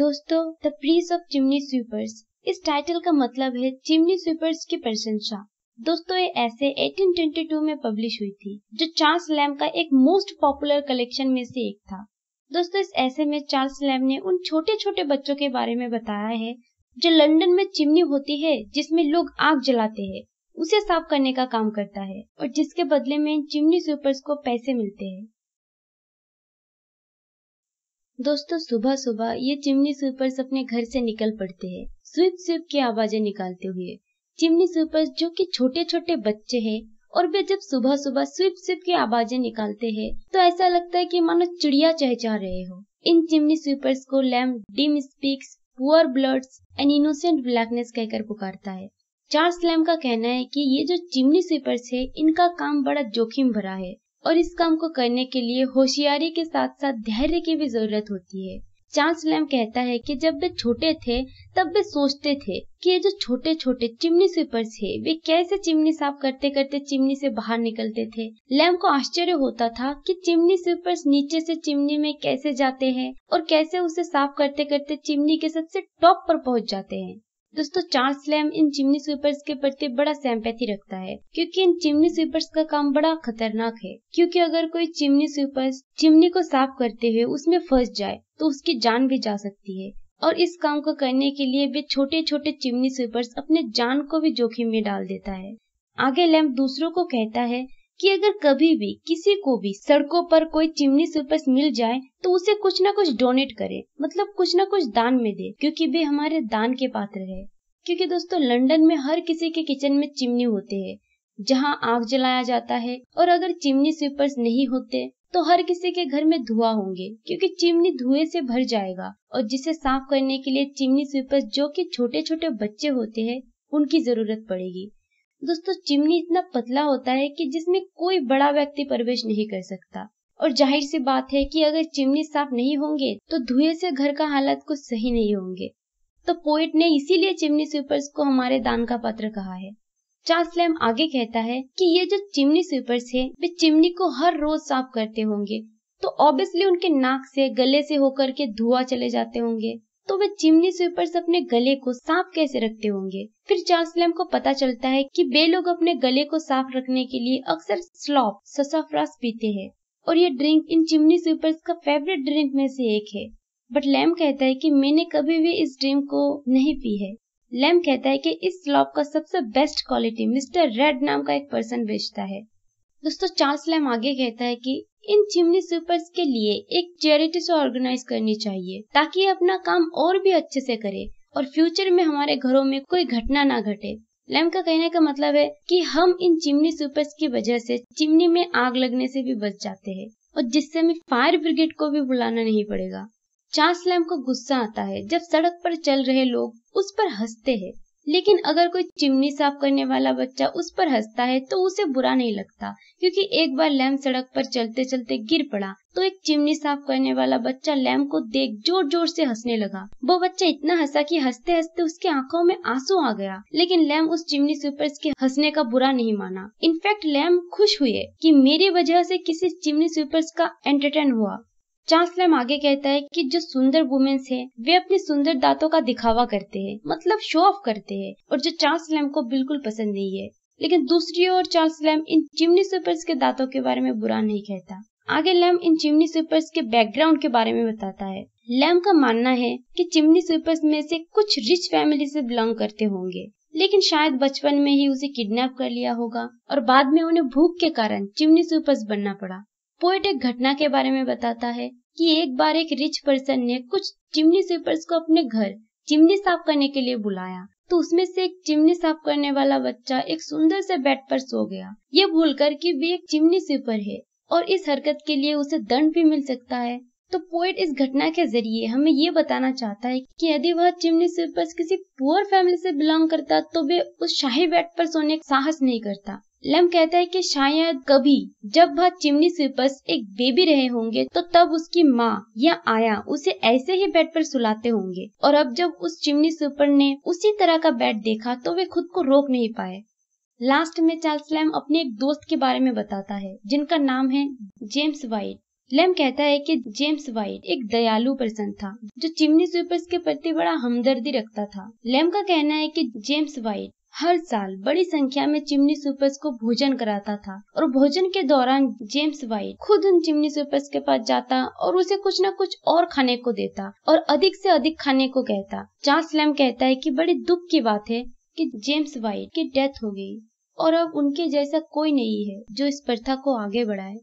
दोस्तों the praise of chimney sweepers इस title का मतलब है चिमनी स्वीपर्स की प्रशंसा दोस्तों ये ऐसे 1822 में पब्लिश हुई थी जो चार्ल्स लैम का एक मोस्ट पॉपुलर कलेक्शन में से एक था दोस्तों इस ऐसे में चार्ल्स लैम ने उन छोटे छोटे बच्चों के बारे में बताया है जो लंदन में चिमनी होती है जिसमें लोग आग जलाते हैं उसे साफ करने का काम करता है और जिसके बदले में इन चिमनी स्वीपर्स को पैसे मिलते हैं दोस्तों सुबह सुबह ये चिमनी स्वीपर्स अपने घर से निकल पड़ते हैं स्वीप स्वीप की आवाजें निकालते हुए चिमनी स्वीपर्स जो कि छोटे छोटे बच्चे हैं और वे जब सुबह सुबह स्वीप स्वीप की आवाजें निकालते हैं तो ऐसा लगता है कि मानो चिड़िया चहचा रहे हो इन चिमनी स्वीपर्स को Lamb dim speaks poor blood and innocent blackness कहकर पुकारता है चार्ल्स लैम का कहना है कि ये जो चिमनी स्वीपर्स है इनका काम बड़ा जोखिम भरा है और इस काम को करने के लिए होशियारी के साथ साथ धैर्य की भी जरूरत होती है चार्ल्स लैम कहता है कि जब वे छोटे थे तब वे सोचते थे कि ये जो छोटे छोटे चिमनी स्वीपर थे वे कैसे चिमनी साफ करते करते चिमनी से बाहर निकलते थे लैम को आश्चर्य होता था कि चिमनी स्वीपर्स नीचे से चिमनी में कैसे जाते हैं और कैसे उसे साफ करते करते चिमनी के सबसे टॉप पर पहुंच जाते हैं दोस्तों चार स्लैम इन चिमनी स्वीपर्स के प्रति बड़ा सैम्पैथी रखता है क्योंकि इन चिमनी स्वीपर्स का काम बड़ा खतरनाक है क्योंकि अगर कोई चिमनी स्वीपर्स चिमनी को साफ करते हुए उसमें फंस जाए तो उसकी जान भी जा सकती है और इस काम को करने के लिए वे छोटे छोटे चिमनी स्वीपर्स अपने जान को भी जोखिम में डाल देता है आगे लैम्प दूसरों को कहता है कि अगर कभी भी किसी को भी सड़कों पर कोई चिमनी सुपस मिल जाए तो उसे कुछ न कुछ डोनेट करे मतलब कुछ न कुछ दान में दे क्योंकि वे हमारे दान के पात्र है क्योंकि दोस्तों लंदन में हर किसी के किचन में चिमनी होते हैं जहाँ आग जलाया जाता है और अगर चिमनी स्वीपर्स नहीं होते तो हर किसी के घर में धुआं होंगे क्योंकि चिमनी धुएं से भर जाएगा और जिसे साफ करने के लिए चिमनी स्वीपर्स जो कि छोटे छोटे बच्चे होते हैं उनकी जरूरत पड़ेगी दोस्तों चिमनी इतना पतला होता है कि जिसमें कोई बड़ा व्यक्ति प्रवेश नहीं कर सकता और जाहिर सी बात है कि अगर चिमनी साफ नहीं होंगे तो धुएं से घर का हालत कुछ सही नहीं होंगे तो पोइट ने इसीलिए चिमनी स्वीपर्स को हमारे दान का पात्र कहा है चार्ल्स लैम आगे कहता है कि ये जो चिमनी स्वीपर्स है वे चिमनी को हर रोज साफ करते होंगे तो ऑब्वियसली उनके नाक से गले से होकर के धुआं चले जाते होंगे तो वे चिमनी से अपने गले को साफ कैसे रखते होंगे फिर चार्ल्स को पता चलता है कि बे लोग अपने गले को साफ रखने के लिए अक्सर स्लॉप ससाफ्रास पीते हैं और ये ड्रिंक इन चिमनी स्वीपर्स का फेवरेट ड्रिंक में से एक है बट लैम कहता है कि मैंने कभी भी इस ड्रिंक को नहीं पी है लैम कहता है कि इस स्लॉप का सबसे बेस्ट क्वालिटी मिस्टर रेड नाम का एक पर्सन बेचता है दोस्तों चार्ल्स लैम आगे कहता है कि इन चिमनी स्वीपर्स के लिए एक चैरिटी शो ऑर्गेनाइज करनी चाहिए ताकि अपना काम और भी अच्छे से करे और फ्यूचर में हमारे घरों में कोई घटना ना घटे लैम का कहने का मतलब है कि हम इन चिमनी स्वीपर्स की वजह से चिमनी में आग लगने से भी बच जाते हैं और जिससे हमें फायर ब्रिगेड को भी बुलाना नहीं पड़ेगा चार्ल्स लैम को गुस्सा आता है जब सड़क पर चल रहे लोग उस पर हंसते हैं लेकिन अगर कोई चिमनी साफ करने वाला बच्चा उस पर हंसता है तो उसे बुरा नहीं लगता क्योंकि एक बार लैम्प सड़क पर चलते चलते गिर पड़ा तो एक चिमनी साफ करने वाला बच्चा लैम्प को देख जोर जोर से हंसने लगा वो बच्चा इतना हंसा कि हंसते हंसते उसकी आंखों में आंसू आ गया लेकिन लैम्प उस चिमनी स्वीपर के हंसने का बुरा नहीं माना इनफैक्ट लैम्प खुश हुए की मेरी वजह से किसी चिमनी स्वीपर्स का एंटरटेन हुआ चार्ल्स आगे कहता है कि जो सुंदर वुमेन्स हैं वे अपनी सुंदर दांतों का दिखावा करते हैं मतलब शो ऑफ करते हैं और जो चार्ल्स को बिल्कुल पसंद नहीं है लेकिन दूसरी ओर चार्ल्स लैम इन चिमनी स्वीपर्स के दांतों के बारे में बुरा नहीं कहता आगे लैम इन चिमनी स्वीपर्स के बैकग्राउंड के बारे में बताता है लैम का मानना है कि चिमनी स्वीपर्स में से कुछ रिच फैमिली से बिलोंग करते होंगे लेकिन शायद बचपन में ही उसे किडनैप कर लिया होगा और बाद में उन्हें भूख के कारण चिमनी स्वीपर्स बनना पड़ा पोइट एक घटना के बारे में बताता है कि एक बार एक रिच पर्सन ने कुछ चिमनी स्वीपर्स को अपने घर चिमनी साफ करने के लिए बुलाया तो उसमें से एक चिमनी साफ करने वाला बच्चा एक सुंदर से बेड पर सो गया ये भूलकर कि वे एक चिमनी स्वीपर है और इस हरकत के लिए उसे दंड भी मिल सकता है तो पोइट इस घटना के जरिए हमें ये बताना चाहता है कि यदि वह चिमनी स्वीपर्स किसी पुअर फैमिली से बिलोंग करता तो वे उस शाही बेड पर सोने का साहस नहीं करता लम कहता है कि शायद कभी जब वह चिमनी स्वीपर्स एक बेबी रहे होंगे तो तब उसकी माँ या आया उसे ऐसे ही बेड पर सुलाते होंगे और अब जब उस चिमनी स्वीपर ने उसी तरह का बेड देखा तो वे खुद को रोक नहीं पाए लास्ट में चार्ल्स लैम अपने एक दोस्त के बारे में बताता है जिनका नाम है जेम्स वाइट लैम कहता है कि जेम्स वाइट एक दयालु पर्सन था जो चिमनी स्वीपर्स के प्रति बड़ा हमदर्दी रखता था लैम का कहना है कि जेम्स वाइट हर साल बड़ी संख्या में चिमनी सुपर्स को भोजन कराता था और भोजन के दौरान जेम्स वाइट खुद उन चिमनी सुपर्स के पास जाता और उसे कुछ न कुछ और खाने को देता और अधिक से अधिक खाने को कहता चार्ल्स लैम कहता है कि बड़े दुख की बात है कि जेम्स वाइट की डेथ हो गई और अब उनके जैसा कोई नहीं है जो इस प्रथा को आगे बढ़ाए